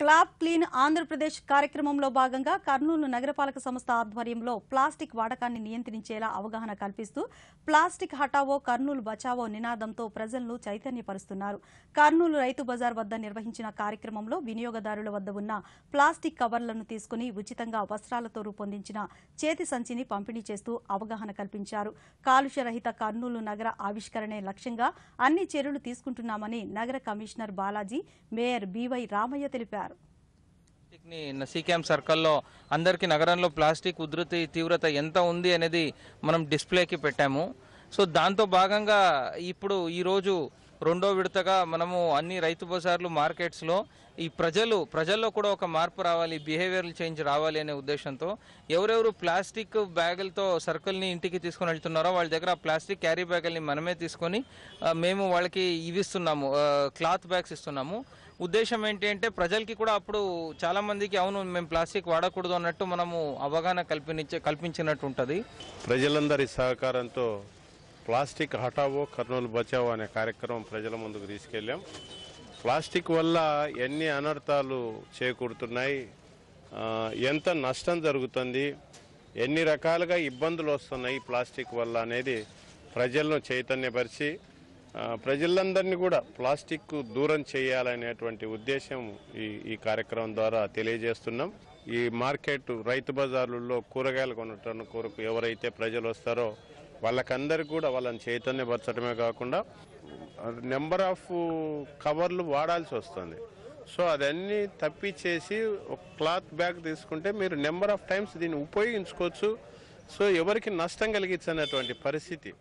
clap clean Andhra Pradesh కార్యక్రమంలో భాగంగా కర్నూలు నగరపాలక సంస్థ ఆధ్వర్యంలో ప్లాస్టిక్ వాడకాన్ని నియంత్రించేలా అవగాహన కల్పిస్తూ ప్లాస్టిక్ హఠావో కర్నూలు బచావో నినాదంతో ప్రజలను చైతన్యపరుస్తున్నారు కర్నూలు రైతు బజార్ వద్ద నిర్వహించిన కార్యక్రమంలో వినియోగదారుల వద్ద ఉన్న ప్లాస్టిక్ కవర్లను తీసుకుని ఉచితంగా వస్త్రాలతో రూపొందించిన చేతి సంచిని పంపిణీ చేస్తూ అవగాహన కల్పించారు కాలుష్యరహిత కర్నూలు నగర ఆవిష్కరణే లక్ష్యంగా అన్ని చర్యలు తీసుకుంటున్నామని నగర commissioner Balaji mayor BY Ramaiah తెలిపారు ని సీక్యామ్ సర్కల్లో అందరికీ నగరంలో ప్లాస్టిక్ ఉధృతి తీవ్రత ఎంత ఉంది అనేది మనం డిస్ప్లేకి పెట్టాము సో దాంతో భాగంగా ఇప్పుడు ఈరోజు రెండో విడతగా మనము అన్ని రైతు బజార్లు మార్కెట్స్లో ఈ ప్రజలు ప్రజల్లో కూడా ఒక మార్పు రావాలి బిహేవియర్లు చేంజ్ రావాలి అనే ఉద్దేశంతో ఎవరెవరు ప్లాస్టిక్ బ్యాగులతో సర్కిల్ని ఇంటికి తీసుకుని వెళ్తున్నారో వాళ్ళ దగ్గర ప్లాస్టిక్ క్యారీ బ్యాగుల్ని మనమే తీసుకొని మేము వాళ్ళకి ఇవి ఇస్తున్నాము క్లాత్ బ్యాగ్స్ ఇస్తున్నాము ఉద్దేశం ఏంటి అంటే ప్రజలకి కూడా అప్పుడు చాలా మందికి అవును మేము ప్లాస్టిక్ వాడకూడదు అన్నట్టు మనము అవగాహన కల్పించే కల్పించినట్టు ఉంటుంది ప్రజలందరి సహకారంతో ప్లాస్టిక్ హఠావో కర్నూలు బచావో అనే కార్యక్రమం ప్రజల ముందుకు తీసుకెళ్లాం ప్లాస్టిక్ వల్ల ఎన్ని అనర్థాలు చేకూరుతున్నాయి ఎంత నష్టం జరుగుతుంది ఎన్ని రకాలుగా ఇబ్బందులు వస్తున్నాయి ప్లాస్టిక్ వల్ల అనేది ప్రజలను చైతన్యపరిచి ప్రజలందరినీ కూడా ప్లాస్టిక్ దూరం చేయాలనేటువంటి ఉద్దేశం ఈ ఈ కార్యక్రమం ద్వారా తెలియజేస్తున్నాం ఈ మార్కెట్ రైతు బజార్లలో కూరగాయలు కొనటం కొరకు ఎవరైతే ప్రజలు వస్తారో వాళ్ళకందరికీ కూడా వాళ్ళని చైతన్యపరచడమే కాకుండా నెంబర్ ఆఫ్ కవర్లు వాడాల్సి వస్తుంది సో అదన్నీ తప్పించేసి ఒక క్లాత్ బ్యాగ్ తీసుకుంటే మీరు నెంబర్ ఆఫ్ టైమ్స్ దీన్ని ఉపయోగించుకోవచ్చు సో ఎవరికి నష్టం కలిగించనటువంటి పరిస్థితి